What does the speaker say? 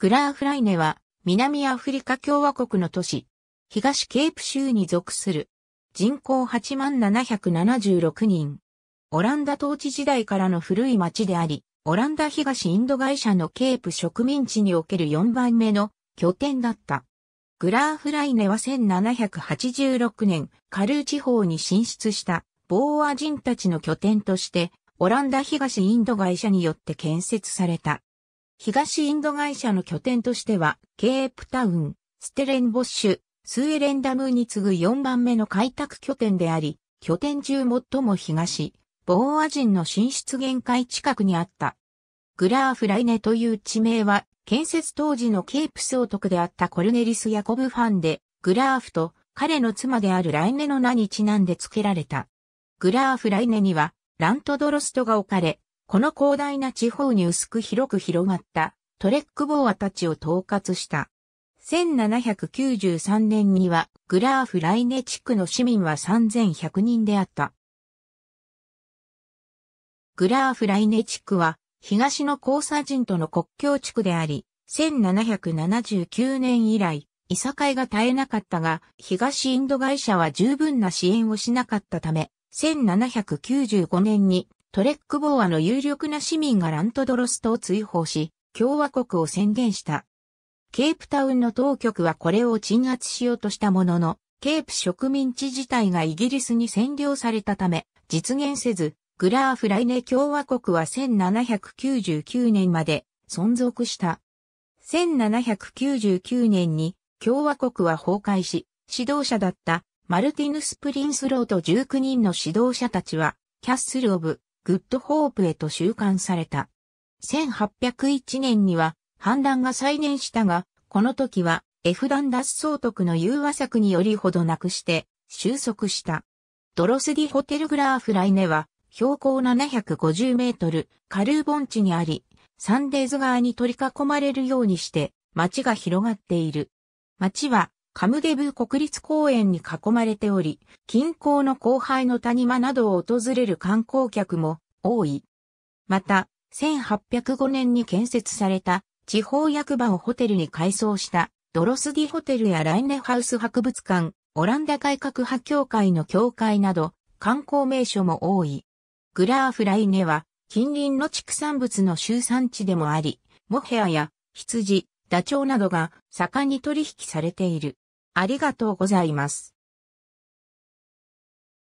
グラーフライネは、南アフリカ共和国の都市、東ケープ州に属する。人口8万776人。オランダ統治時代からの古い町であり、オランダ東インド会社のケープ植民地における4番目の拠点だった。グラーフライネは1786年、カルー地方に進出したボーア人たちの拠点として、オランダ東インド会社によって建設された。東インド会社の拠点としては、ケープタウン、ステレンボッシュ、スーエレンダムに次ぐ4番目の開拓拠点であり、拠点中最も東、ボーア人の進出限界近くにあった。グラーフライネという地名は、建設当時のケープ総督であったコルネリス・ヤコブファンで、グラーフと彼の妻であるライネの名にちなんで付けられた。グラーフライネには、ラントドロストが置かれ、この広大な地方に薄く広く広がったトレックボーアたちを統括した。1793年にはグラーフ・ライネ地区の市民は3100人であった。グラーフ・ライネ地区は東の交差人との国境地区であり、1779年以来、いさかいが絶えなかったが、東インド会社は十分な支援をしなかったため、1795年にトレックボーアの有力な市民がラントドロストを追放し、共和国を宣言した。ケープタウンの当局はこれを鎮圧しようとしたものの、ケープ植民地自体がイギリスに占領されたため、実現せず、グラーフライネ共和国は1799年まで存続した。1799年に共和国は崩壊し、指導者だったマルティヌス・プリンスローと19人の指導者たちは、キャッスル・オブ・グッドホープへと収監された。1801年には反乱が再燃したが、この時は F 弾脱走徳の融和策によりほどなくして収束した。ドロスディホテルグラーフライネは標高750メートル、カルーボン地にあり、サンデーズ川に取り囲まれるようにして街が広がっている。街はカムデブ国立公園に囲まれており、近郊の後輩の谷間などを訪れる観光客も多い。また、1805年に建設された地方役場をホテルに改装したドロスディホテルやライネハウス博物館、オランダ改革派協会の協会など観光名所も多い。グラーフライネは近隣の畜産物の集産地でもあり、モヘアや羊、ダチョウなどが盛んに取引されている。ありがとうございます。